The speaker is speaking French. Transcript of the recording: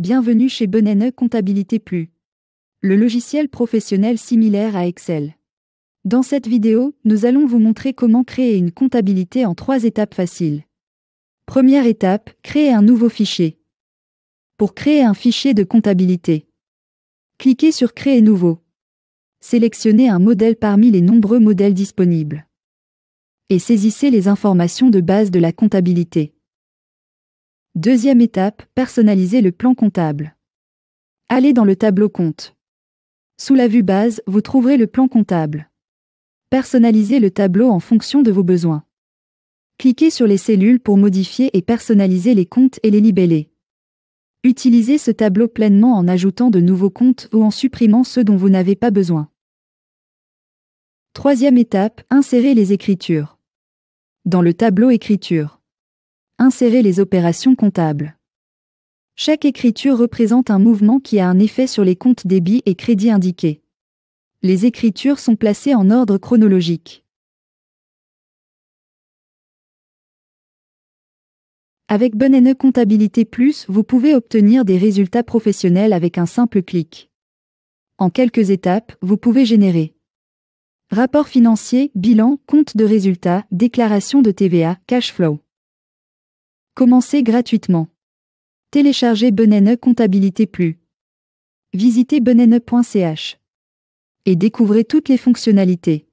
Bienvenue chez Benene Comptabilité Plus. Le logiciel professionnel similaire à Excel. Dans cette vidéo, nous allons vous montrer comment créer une comptabilité en trois étapes faciles. Première étape, créer un nouveau fichier. Pour créer un fichier de comptabilité, cliquez sur Créer nouveau. Sélectionnez un modèle parmi les nombreux modèles disponibles. Et saisissez les informations de base de la comptabilité. Deuxième étape, personnaliser le plan comptable. Allez dans le tableau compte. Sous la vue base, vous trouverez le plan comptable. Personnalisez le tableau en fonction de vos besoins. Cliquez sur les cellules pour modifier et personnaliser les comptes et les libeller. Utilisez ce tableau pleinement en ajoutant de nouveaux comptes ou en supprimant ceux dont vous n'avez pas besoin. Troisième étape, insérer les écritures. Dans le tableau écriture, Insérer les opérations comptables. Chaque écriture représente un mouvement qui a un effet sur les comptes débits et crédits indiqués. Les écritures sont placées en ordre chronologique. Avec Bonne Comptabilité Plus, vous pouvez obtenir des résultats professionnels avec un simple clic. En quelques étapes, vous pouvez générer rapport financier, bilan, compte de résultats, déclaration de TVA, cash flow. Commencez gratuitement. Téléchargez Benene Comptabilité Plus. Visitez benene.ch et découvrez toutes les fonctionnalités.